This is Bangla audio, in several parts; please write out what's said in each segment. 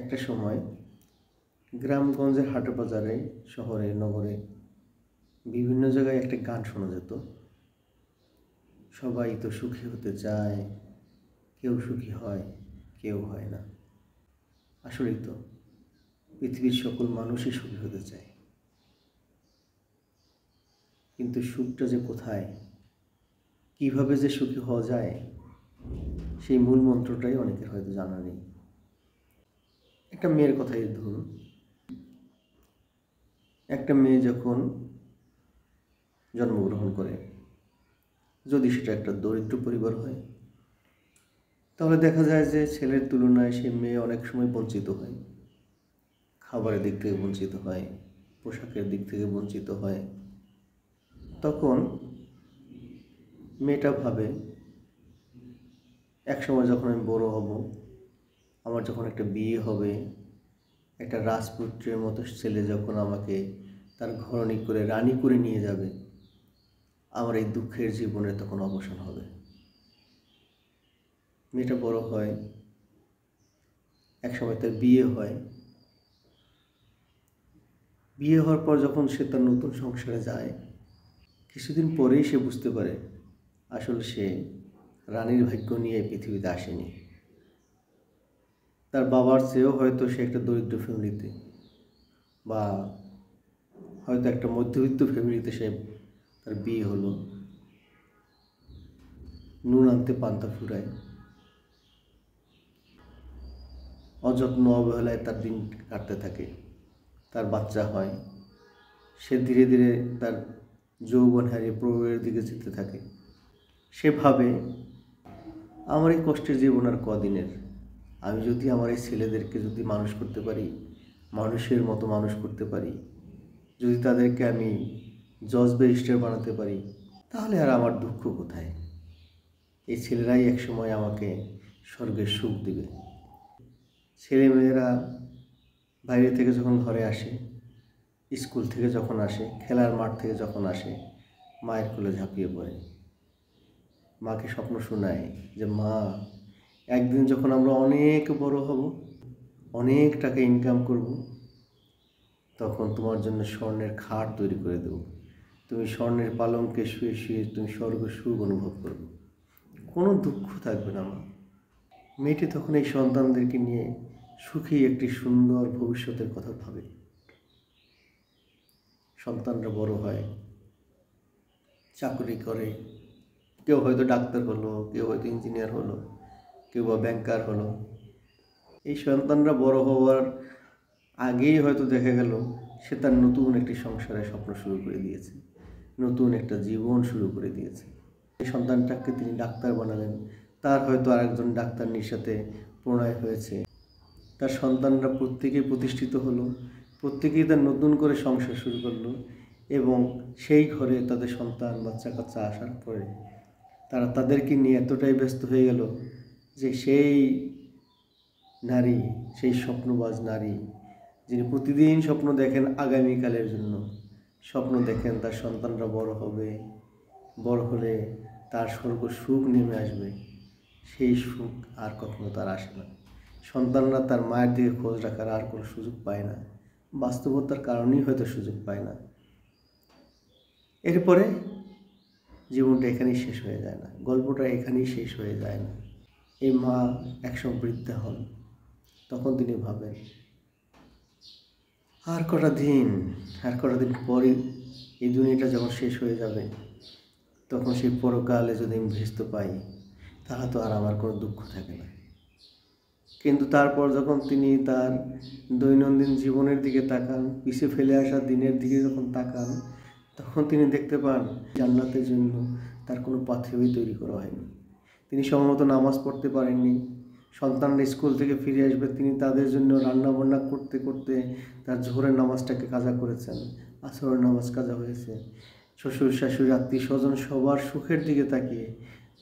একটা সময় গ্রামগঞ্জের হাটে বাজারে শহরে নগরে বিভিন্ন জায়গায় একটা গান শোনা যেত সবাই তো সুখী হতে চায় কেউ সুখী হয় কেউ হয় না আসলেই তো পৃথিবীর সকল মানুষই সুখী হতে চায় কিন্তু সুখটা যে কোথায় কিভাবে যে সুখী হওয়া যায় সেই মূল মন্ত্রটাই অনেকের হয়তো জানা নেই একটা মেয়ের কথাই ধরুন একটা মেয়ে যখন জন্মগ্রহণ করে যদি সেটা একটা দরিদ্র পরিবার হয় তাহলে দেখা যায় যে ছেলের তুলনায় সে মেয়ে অনেক সময় বঞ্চিত হয় খাবারের দিক থেকে বঞ্চিত হয় পোশাকের দিক থেকে বঞ্চিত হয় তখন মেয়েটা ভাবে একসময় যখন আমি বড় হব আমার যখন একটা বিয়ে হবে একটা রাজপুত্রের মতো ছেলে যখন আমাকে তার ঘরণী করে রানী করে নিয়ে যাবে আমার এই দুঃখের জীবনে তখন অবসান হবে মেয়েটা বড় হয় একসময় তার বিয়ে হয় বিয়ে হওয়ার পর যখন সে তার নতুন সংসারে যায় কিছুদিন পরেই সে বুঝতে পারে আসলে সে রানীর ভাগ্য নিয়ে পৃথিবীতে আসেনি তার বাবার চেয়েও হয়তো সে একটা দরিদ্র ফ্যামিলিতে বা হয়তো একটা মধ্যবিত্ত ফ্যামিলিতে সে তার বিয়ে হলো নুন আনতে পান্তা ফুরায় অযত্ন অবহেলায় তার দিন কাটতে থাকে তার বাচ্চা হয় সে ধীরে ধীরে তার যৌবন হারিয়ে প্রয়োগের দিকে যেতে থাকে সেভাবে আমার এই কষ্টের জীবন আর কদিনের আমি যদি আমার এই ছেলেদেরকে যদি মানুষ করতে পারি মানুষের মতো মানুষ করতে পারি যদি তাদেরকে আমি জজ ব্যারিস্টার বানাতে পারি তাহলে আর আমার দুঃখ কোথায় এই ছেলেরাই একসময় আমাকে স্বর্গের সুখ দেবে ছেলেমেয়েরা বাইরে থেকে যখন ঘরে আসে স্কুল থেকে যখন আসে খেলার মাঠ থেকে যখন আসে মায়ের কোলে ঝাঁপিয়ে পড়ে মাকে স্বপ্ন শোনায় যে মা একদিন যখন আমরা অনেক বড় হব অনেক টাকা ইনকাম করব তখন তোমার জন্য স্বর্ণের খাট তৈরি করে দেব তুমি স্বর্ণের পালঙ্কে শুয়ে শুয়ে তুমি স্বর্গ সুখ অনুভব করবে কোনো দুঃখ থাকবে না আমার মেয়েটি তখন এই সন্তানদেরকে নিয়ে সুখী একটি সুন্দর ভবিষ্যতের কথা ভাবে সন্তানরা বড় হয় চাকরি করে কেউ হয়তো ডাক্তার হলো কেউ হয়তো ইঞ্জিনিয়ার হলো কেউ বা ব্যাংকার হলো এই সন্তানরা বড় হওয়ার আগেই হয়তো দেখা গেল সে তার নতুন একটি সংসারে স্বপ্ন শুরু করে দিয়েছে নতুন একটা জীবন শুরু করে দিয়েছে এই সন্তানটাকে তিনি ডাক্তার বানালেন তার হয়তো আরেকজন ডাক্তার সাথে প্রণয় হয়েছে তার সন্তানরা প্রত্যেকেই প্রতিষ্ঠিত হলো প্রত্যেকেই তার নতুন করে সংসার শুরু করলো এবং সেই ঘরে তাদের সন্তান বাচ্চা কাচ্চা আসার পরে তারা তাদেরকে নিয়ে এতটাই ব্যস্ত হয়ে গেল যে সেই নারী সেই স্বপ্নবাজ নারী যিনি প্রতিদিন স্বপ্ন দেখেন আগামীকালের জন্য স্বপ্ন দেখেন তার সন্তানরা বড় হবে বড় হলে তার স্বর্গ সুখ নেমে আসবে সেই সুখ আর কখনো তার আসে না সন্তানরা তার মায়ের দিকে খোঁজ রাখার আর কোনো সুযোগ পায় না বাস্তবতার কারণেই হয়তো সুযোগ পায় না এরপরে জীবনটা এখানেই শেষ হয়ে যায় না গল্পটা এখানেই শেষ হয়ে যায় না এই মা একসময় বৃদ্ধা হন তখন তিনি ভাবেন আর কটা দিন আর কটা দিন পরে এই দুনিয়াটা যখন শেষ হয়ে যাবে তখন সেই পরকালে যদি আমি ভেস্ত পাই তাহলে তো আর আমার কোনো দুঃখ থাকে না কিন্তু তারপর যখন তিনি তার দৈনন্দিন জীবনের দিকে তাকান পিছিয়ে ফেলে আসা দিনের দিকে যখন তাকান তখন তিনি দেখতে পান জান্নাতের জন্য তার কোনো পাথিবই তৈরি করা হয়নি তিনি সময় নামাজ পড়তে পারেননি সন্তানরা স্কুল থেকে ফিরে আসবে তিনি তাদের জন্য রান্নাবান্না করতে করতে তার ঝোরের নামাজটাকে কাজা করেছেন আসরের নামাজ কাজা হয়েছে শ্বশুর শাশুড়ি আত্মীয় স্বজন সবার সুখের দিকে তাকিয়ে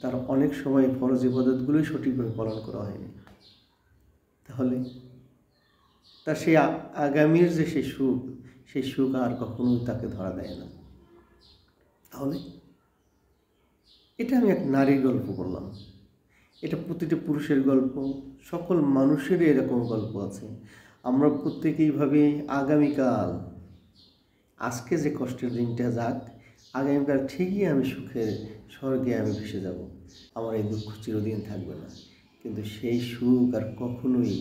তার অনেক সময় ফরজ ইবাদতগুলোই সঠিকভাবে পালন করা হয়নি তাহলে তার সেই আগামীর যে সেই সুখ সেই সুখ আর কখনোই তাকে ধরা দেয় না তাহলে এটা আমি এক নারীর গল্প বললাম এটা প্রতিটি পুরুষের গল্প সকল মানুষেরই এরকম গল্প আছে আমরা প্রত্যেকেই ভাবি আগামীকাল আজকে যে কষ্টের দিনটা যাক আগামীকাল ঠিকই আমি সুখের স্বর্গে আমি ভেসে যাব আমার এই দুঃখ চিরদিন থাকবে না কিন্তু সেই সুখ আর কখনোই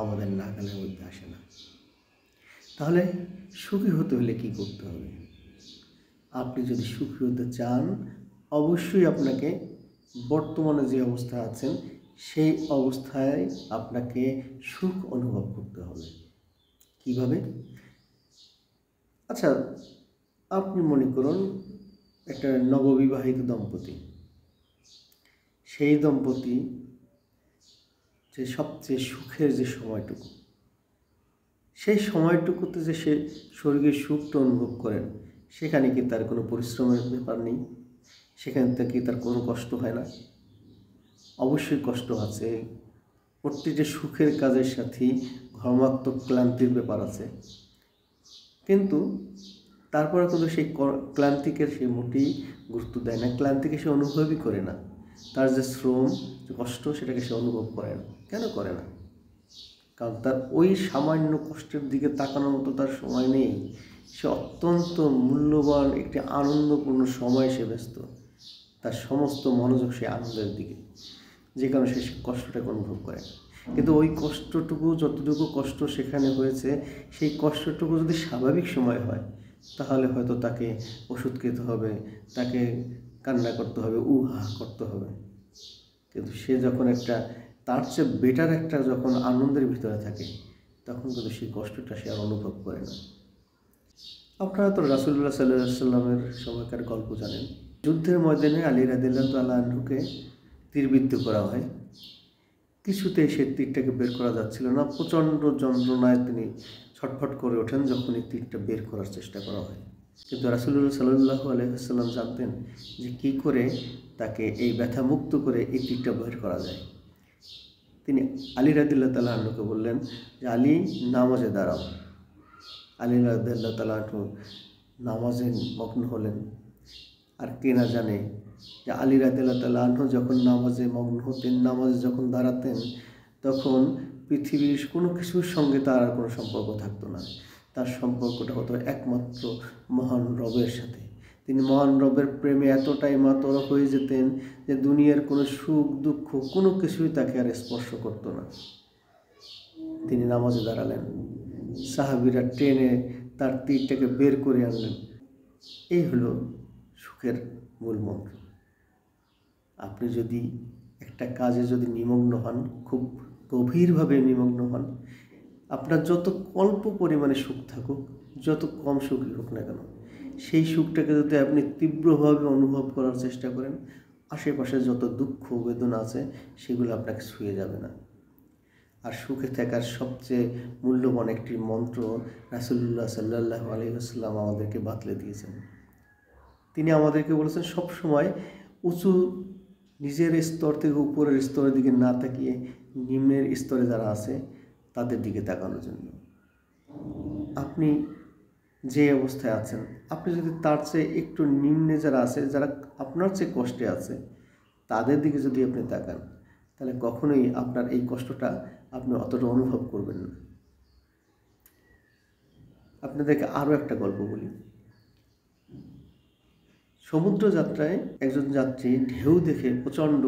আমাদের নাগালের মধ্যে আসে না তাহলে সুখী হতে হলে কি করতে হবে আপনি যদি সুখী হতে চান অবশ্যই আপনাকে বর্তমানে যে অবস্থা আছেন সেই অবস্থায় আপনাকে সুখ অনুভব করতে হবে কিভাবে আচ্ছা আপনি মনে করুন একটা নববিবাহিত দম্পতি সেই দম্পতি যে সবচেয়ে সুখের যে সময়টুকু সেই সময়টুকুতে যে সে স্বর্গীয় সুখটা অনুভব করেন সেখানে কি তার কোনো পরিশ্রমের ব্যাপার নেই সেখান থেকে তার কোনো কষ্ট হয় না অবশ্যই কষ্ট আছে প্রত্যেকটি সুখের কাজের সাথে ঘর্মাক্ত ক্লান্তির ব্যাপার আছে কিন্তু তারপরে কিন্তু সেই ক্লান্তিকে সে মোটেই গুরুত্ব দেয় না ক্লান্তিকে সে অনুভবই করে না তার যে শ্রম যে কষ্ট সেটাকে সে অনুভব করে না কেন করে না কারণ তার ওই সামান্য কষ্টের দিকে তাকানোর মতো তার সময় নেই সে অত্যন্ত মূল্যবান একটি আনন্দপূর্ণ সময় সে ব্যস্ত তার সমস্ত মনোযোগ সেই আনন্দের দিকে যে কারণে সে কষ্টটাকে অনুভব করে কিন্তু ওই কষ্টটুকু যতটুকু কষ্ট সেখানে হয়েছে সেই কষ্টটুকু যদি স্বাভাবিক সময় হয় তাহলে হয়তো তাকে ওষুধ খেতে হবে তাকে কান্না করতে হবে উহা করতে হবে কিন্তু সে যখন একটা তার চেয়ে বেটার একটা যখন আনন্দের ভিতরে থাকে তখন কিন্তু সেই কষ্টটা সে আর অনুভব করে না আপনারা তো রাসুল্লাহ সাল্লাহ সাল্লামের সময়কার গল্প জানেন যুদ্ধের ময়দানে আলী রাদিল্লাহ তাল্লাহকে তীরবিদ্ধ করা হয় কিছুতেই সে তীরটাকে বের করা যাচ্ছিল না প্রচণ্ড যন্ত্রণায় তিনি ছটফট করে ওঠেন যখন এই তীরটা বের করার চেষ্টা করা হয় কিন্তু রাসুল্লাহ সাল্লু আলহাম জানতেন যে কি করে তাকে এই ব্যথা মুক্ত করে এই তীরটা বের করা যায় তিনি আলী রাদিল্লা তাল্লাহ আনুকে বললেন যে আলী নামাজে দাঁড়াও আলী রাদিল্লা তাল্লাহ নামাজে মগ্ন হলেন আর কে না জানে যে আলী রাতেলা যখন নামাজে মগ্ন হতেন নামাজে যখন দাঁড়াতেন তখন পৃথিবীর কোনো কিছুর সঙ্গে তার আর কোনো সম্পর্ক থাকতো না তার সম্পর্কটা হতো একমাত্র মহান রবের সাথে তিনি মহান রবের প্রেমে এতটাই মাতর হয়ে যেতেন যে দুনিয়ার কোনো সুখ দুঃখ কোনো কিছুই তাকে আর স্পর্শ করতো না তিনি নামাজে দাঁড়ালেন সাহাবিরা ট্রেনে তার তীরটাকে বের করে আনলেন এই হলো সুখের মূল মন্ত্র আপনি যদি একটা কাজে যদি নিমগ্ন হন খুব গভীরভাবে নিমগ্ন হন আপনার যত অল্প পরিমাণে সুখ থাকুক যত কম সুখই হোক না কেন সেই সুখটাকে যদি আপনি তীব্রভাবে অনুভব করার চেষ্টা করেন আশেপাশে যত দুঃখ বেদনা আছে সেগুলো আপনাকে ছুঁয়ে যাবে না আর সুখে থাকার সবচেয়ে মূল্যবান একটি মন্ত্র রাসুল্লাহ সাল্লাহ আলহিহাস্লাম আমাদেরকে বাতলে দিয়েছেন তিনি আমাদেরকে বলেছেন সব সময় উঁচু নিজের স্তর থেকে উপরের স্তরের দিকে না তাকিয়ে নিম্নের স্তরে যারা আছে তাদের দিকে তাকানোর জন্য আপনি যে অবস্থায় আছেন আপনি যদি তার চেয়ে একটু নিম্নে যারা আছে যারা আপনার চেয়ে কষ্টে আছে তাদের দিকে যদি আপনি তাকান তাহলে কখনোই আপনার এই কষ্টটা আপনি অতটা অনুভব করবেন না আপনাদেরকে আরও একটা গল্প বলি সমুদ্র যাত্রায় একজন যাত্রী ঢেউ দেখে প্রচণ্ড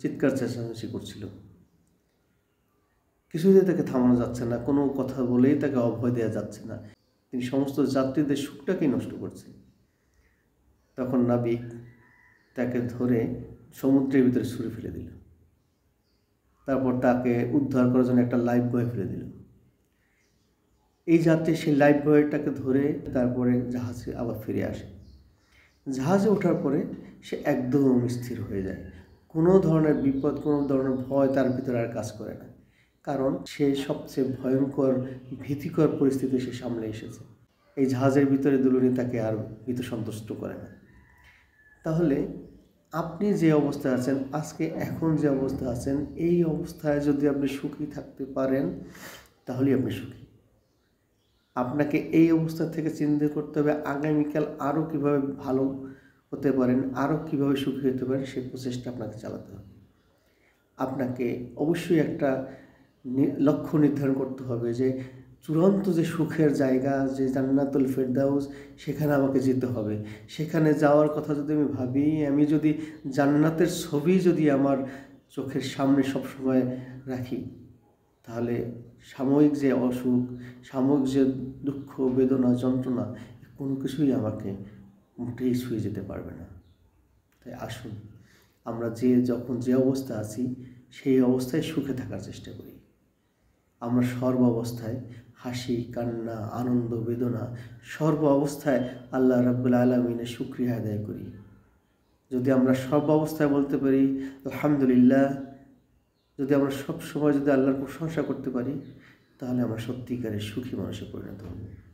চিৎকার চেঁচামেচি করছিল কিছুতেই তাকে থামানো যাচ্ছে না কোনো কথা বলেই তাকে অভয় দেওয়া যাচ্ছে না তিনি সমস্ত যাত্রীদের সুখটাকেই নষ্ট করছে তখন নাবিক তাকে ধরে সমুদ্রের ভিতরে ছুঁড়ে ফেলে দিল তারপর তাকে উদ্ধার করার জন্য একটা লাইফ বয় ফেলে দিল এই যাত্রী সেই লাইফ বয়টাকে ধরে তারপরে জাহাজে আবার ফিরে আসে জাহাজে ওঠার পরে সে একদম স্থির হয়ে যায় কোনো ধরনের বিপদ কোনো ধরনের ভয় তার ভিতরে আর কাজ করে না কারণ সে সবচেয়ে ভয়ঙ্কর ভীতিকর পরিস্থিতি সে সামলে এসেছে এই জাহাজের ভিতরে দুলুনি তাকে আর ভীত সন্তুষ্ট করে না তাহলে আপনি যে অবস্থায় আছেন আজকে এখন যে অবস্থা আছেন এই অবস্থায় যদি আপনি সুখী থাকতে পারেন তাহলেই আপনি সুখী আপনাকে এই অবস্থা থেকে চিন্তা করতে হবে আগামীকাল আরও কীভাবে ভালো হতে পারেন আরও কীভাবে সুখী হতে পারেন সেই প্রচেষ্টা আপনাকে চালাতে হবে আপনাকে অবশ্যই একটা লক্ষ্য নির্ধারণ করতে হবে যে চূড়ান্ত যে সুখের জায়গা যে জান্নাতুল ফেরদাউস সেখানে আমাকে যেতে হবে সেখানে যাওয়ার কথা যদি আমি ভাবি আমি যদি জান্নাতের ছবি যদি আমার চোখের সামনে সবসময় রাখি তাহলে সাময়িক যে অসুখ সাময়িক যে দুঃখ বেদনা যন্ত্রণা কোনো কিছুই আমাকে মোটেই ছুঁয়ে যেতে পারবে না তাই আসুন আমরা যে যখন যে অবস্থা আছি সেই অবস্থায় সুখে থাকার চেষ্টা করি আমরা সর্ব অবস্থায় হাসি কান্না আনন্দ বেদনা সর্ব অবস্থায় আল্লাহ রাবুল আলমিনের সুক্রিয়া আদায় করি যদি আমরা সর্ব অবস্থায় বলতে পারি আলহামদুলিল্লাহ যদি আমরা সব সময় যদি আল্লাহর প্রশংসা করতে পারি তাহলে আমরা সত্যিকারের সুখী মানুষে পরিণত হব